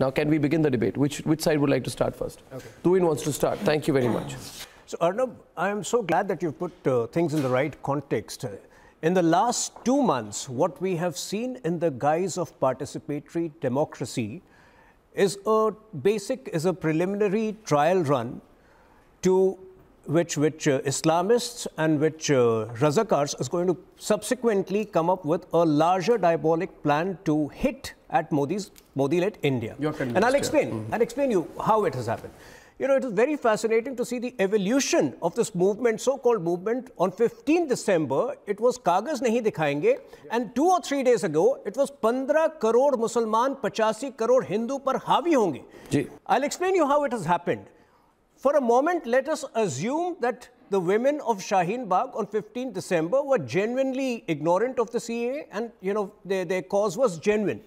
Now, can we begin the debate? Which, which side would like to start first? Okay. wants to start. Thank you very much. So, Arnab, I am so glad that you've put uh, things in the right context. In the last two months, what we have seen in the guise of participatory democracy is a basic, is a preliminary trial run to which, which uh, Islamists and which uh, Razakars is going to subsequently come up with a larger diabolic plan to hit at Modi's Modi-led India. And I'll explain. Mm -hmm. I'll explain you how it has happened. You know, it is very fascinating to see the evolution of this movement, so-called movement. On 15 December, it was Kagas Nahi Dikhayenge. And two or three days ago, it was 15 crore Musliman, 85 crore Hindu par havi honge. I'll explain you how it has happened. For a moment, let us assume that the women of Shaheen Bagh on 15 December were genuinely ignorant of the CAA, and, you know, their, their cause was genuine.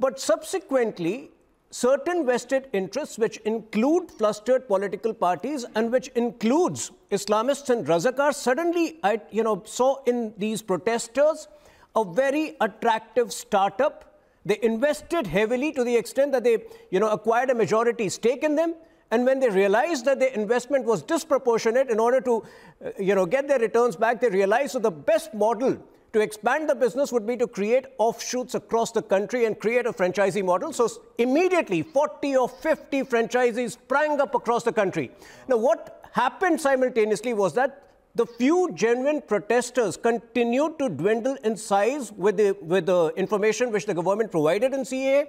But subsequently, certain vested interests which include flustered political parties and which includes Islamists and Razakars suddenly, I, you know, saw in these protesters a very attractive startup. They invested heavily to the extent that they, you know, acquired a majority stake in them. And when they realized that the investment was disproportionate in order to uh, you know, get their returns back, they realized that the best model to expand the business would be to create offshoots across the country and create a franchisee model. So immediately, 40 or 50 franchisees sprang up across the country. Now, what happened simultaneously was that the few genuine protesters continued to dwindle in size with the, with the information which the government provided in CA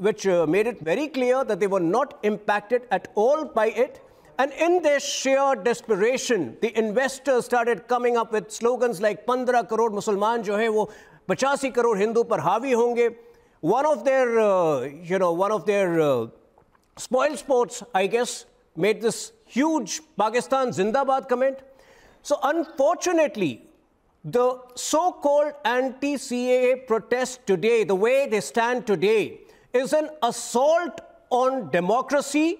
which uh, made it very clear that they were not impacted at all by it. And in their sheer desperation, the investors started coming up with slogans like 15 crore Musalman jo hai wo 85 crore Hindu par havi honge. One of their, uh, you know, one of their uh, spoil sports, I guess, made this huge Pakistan Zindabad comment. So unfortunately, the so-called anti-CAA protests today, the way they stand today, is an assault on democracy.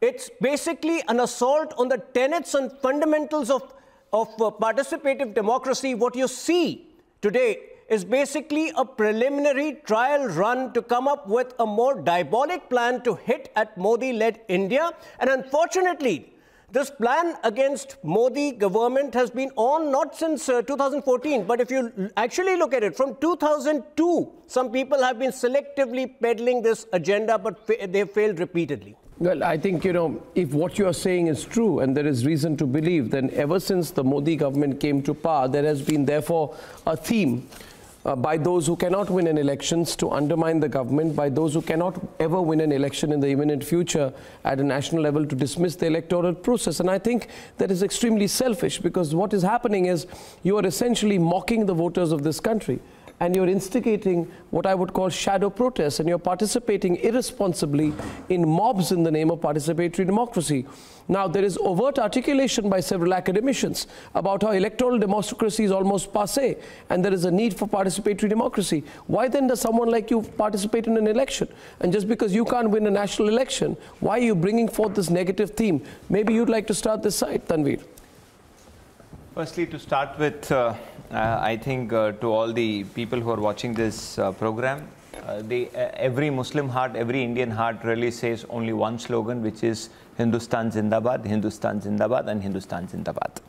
It's basically an assault on the tenets and fundamentals of, of uh, participative democracy. What you see today is basically a preliminary trial run to come up with a more diabolic plan to hit at Modi led India. And unfortunately, this plan against Modi government has been on not since uh, 2014, but if you actually look at it, from 2002, some people have been selectively peddling this agenda, but fa they failed repeatedly. Well, I think, you know, if what you are saying is true and there is reason to believe, then ever since the Modi government came to power, there has been, therefore, a theme uh, by those who cannot win in elections to undermine the government, by those who cannot ever win an election in the imminent future at a national level to dismiss the electoral process. And I think that is extremely selfish because what is happening is you are essentially mocking the voters of this country and you're instigating what I would call shadow protests, and you're participating irresponsibly in mobs in the name of participatory democracy. Now, there is overt articulation by several academicians about how electoral democracy is almost passe and there is a need for participatory democracy. Why then does someone like you participate in an election? And just because you can't win a national election, why are you bringing forth this negative theme? Maybe you'd like to start this side, Tanvir. Firstly, to start with, uh, uh, I think uh, to all the people who are watching this uh, program, uh, the, every Muslim heart, every Indian heart really says only one slogan, which is Hindustan Zindabad, Hindustan Zindabad, and Hindustan Zindabad.